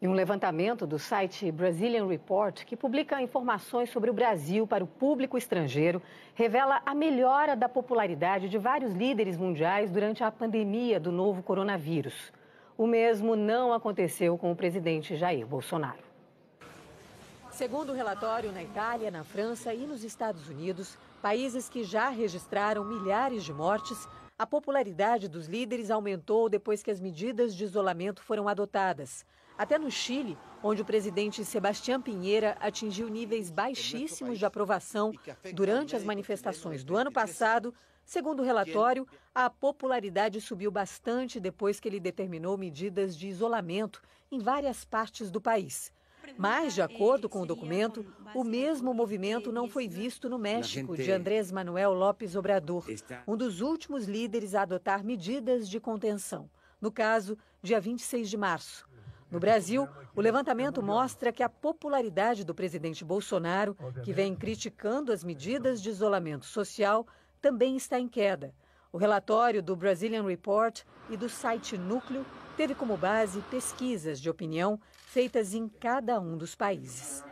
Em um levantamento do site Brazilian Report, que publica informações sobre o Brasil para o público estrangeiro, revela a melhora da popularidade de vários líderes mundiais durante a pandemia do novo coronavírus. O mesmo não aconteceu com o presidente Jair Bolsonaro. Segundo o relatório, na Itália, na França e nos Estados Unidos, países que já registraram milhares de mortes, a popularidade dos líderes aumentou depois que as medidas de isolamento foram adotadas. Até no Chile, onde o presidente Sebastião Pinheira atingiu níveis baixíssimos de aprovação durante as manifestações do ano passado, segundo o relatório, a popularidade subiu bastante depois que ele determinou medidas de isolamento em várias partes do país. Mas, de acordo com o documento, o mesmo movimento não foi visto no México de Andrés Manuel López Obrador, um dos últimos líderes a adotar medidas de contenção. No caso, dia 26 de março. No Brasil, o levantamento mostra que a popularidade do presidente Bolsonaro, que vem criticando as medidas de isolamento social, também está em queda. O relatório do Brazilian Report e do site Núcleo teve como base pesquisas de opinião feitas em cada um dos países.